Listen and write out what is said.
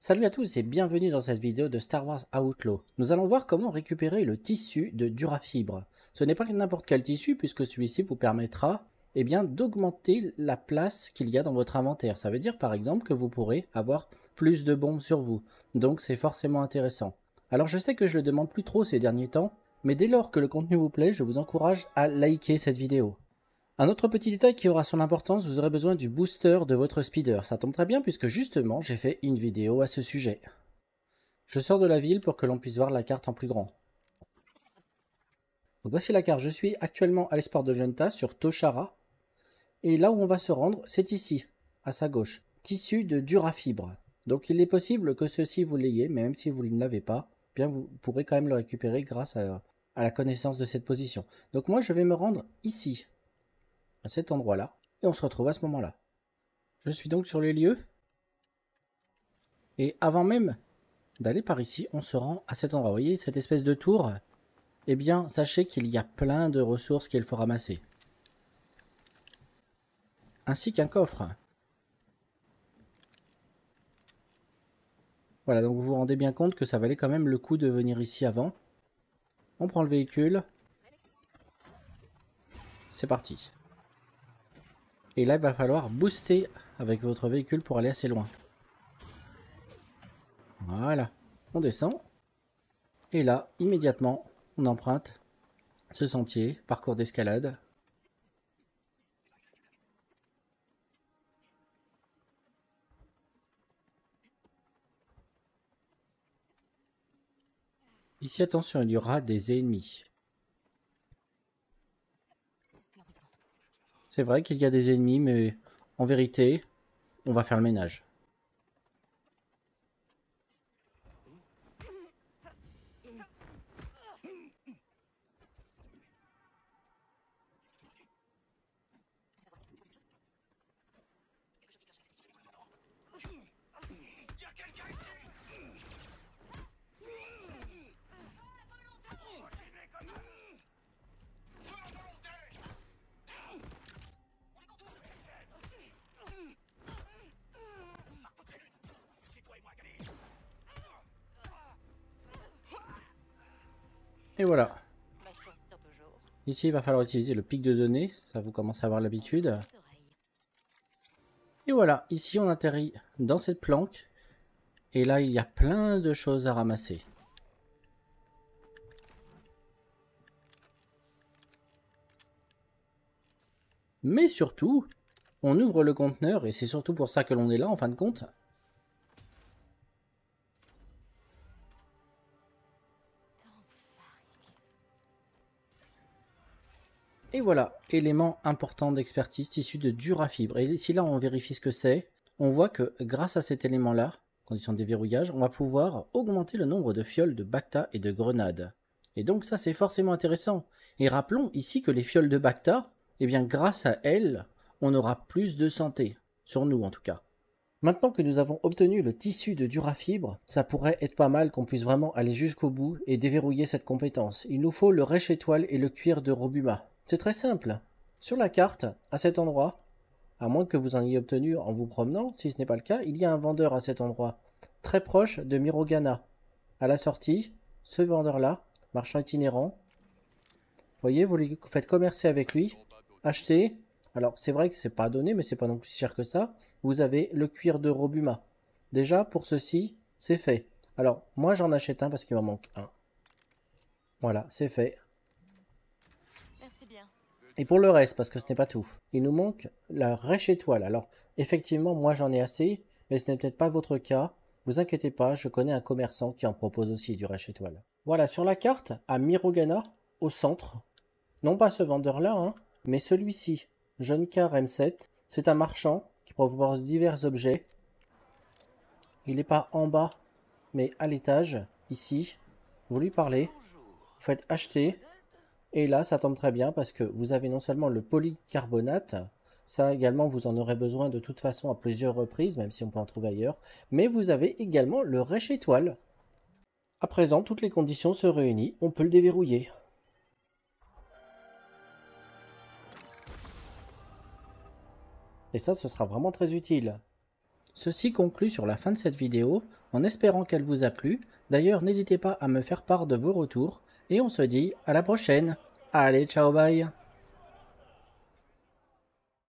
Salut à tous et bienvenue dans cette vidéo de Star Wars Outlaw. Nous allons voir comment récupérer le tissu de Durafibre. Ce n'est pas n'importe quel tissu puisque celui-ci vous permettra eh bien d'augmenter la place qu'il y a dans votre inventaire. Ça veut dire par exemple que vous pourrez avoir plus de bombes sur vous. Donc c'est forcément intéressant. Alors je sais que je le demande plus trop ces derniers temps, mais dès lors que le contenu vous plaît, je vous encourage à liker cette vidéo. Un autre petit détail qui aura son importance, vous aurez besoin du booster de votre speeder. Ça tombe très bien puisque justement j'ai fait une vidéo à ce sujet. Je sors de la ville pour que l'on puisse voir la carte en plus grand. voici la carte, je suis actuellement à l'espoir de Junta, sur Toshara. Et là où on va se rendre, c'est ici, à sa gauche. Tissu de Durafibre. Donc il est possible que ceci vous l'ayez, mais même si vous ne l'avez pas, eh bien vous pourrez quand même le récupérer grâce à la connaissance de cette position. Donc moi je vais me rendre ici, à cet endroit-là, et on se retrouve à ce moment-là. Je suis donc sur les lieux, et avant même d'aller par ici, on se rend à cet endroit. Vous voyez, cette espèce de tour, eh bien, sachez qu'il y a plein de ressources qu'il faut ramasser. Ainsi qu'un coffre. Voilà, donc vous vous rendez bien compte que ça valait quand même le coup de venir ici avant. On prend le véhicule. C'est parti. Et là, il va falloir booster avec votre véhicule pour aller assez loin. Voilà. On descend. Et là, immédiatement, on emprunte ce sentier, parcours d'escalade. Ici, attention, il y aura des ennemis. C'est vrai qu'il y a des ennemis, mais en vérité, on va faire le ménage. Et voilà. Ici, il va falloir utiliser le pic de données. Ça, vous commence à avoir l'habitude. Et voilà, ici, on atterrit dans cette planque. Et là, il y a plein de choses à ramasser. Mais surtout, on ouvre le conteneur, et c'est surtout pour ça que l'on est là en fin de compte, Et voilà, élément important d'expertise tissu de Durafibre. Et si là on vérifie ce que c'est, on voit que grâce à cet élément-là, condition de déverrouillage, on va pouvoir augmenter le nombre de fioles de Bacta et de grenades. Et donc ça c'est forcément intéressant. Et rappelons ici que les fioles de Bacta, eh bien grâce à elles, on aura plus de santé, sur nous en tout cas. Maintenant que nous avons obtenu le tissu de Durafibre, ça pourrait être pas mal qu'on puisse vraiment aller jusqu'au bout et déverrouiller cette compétence. Il nous faut le rêche étoile et le cuir de Robuma. C'est très simple. Sur la carte, à cet endroit, à moins que vous en ayez obtenu en vous promenant, si ce n'est pas le cas, il y a un vendeur à cet endroit, très proche de Mirogana. À la sortie, ce vendeur-là, marchand itinérant, voyez, vous faites commercer avec lui, achetez. Alors, c'est vrai que c'est pas donné, mais c'est pas non plus cher que ça. Vous avez le cuir de Robuma. Déjà, pour ceci, c'est fait. Alors, moi, j'en achète un parce qu'il m'en manque un. Voilà, c'est fait. Et pour le reste, parce que ce n'est pas tout, il nous manque la rêche étoile. Alors, effectivement, moi j'en ai assez, mais ce n'est peut-être pas votre cas. Vous inquiétez pas, je connais un commerçant qui en propose aussi du rêche étoile. Voilà, sur la carte, à Mirogana, au centre, non pas ce vendeur-là, hein, mais celui-ci, Car M7, c'est un marchand qui propose divers objets. Il n'est pas en bas, mais à l'étage, ici. Vous lui parlez, vous faites acheter, et là, ça tombe très bien parce que vous avez non seulement le polycarbonate, ça également, vous en aurez besoin de toute façon à plusieurs reprises, même si on peut en trouver ailleurs. Mais vous avez également le rêche étoile. À présent, toutes les conditions se réunissent, on peut le déverrouiller. Et ça, ce sera vraiment très utile. Ceci conclut sur la fin de cette vidéo, en espérant qu'elle vous a plu. D'ailleurs, n'hésitez pas à me faire part de vos retours, et on se dit à la prochaine. Allez, ciao, bye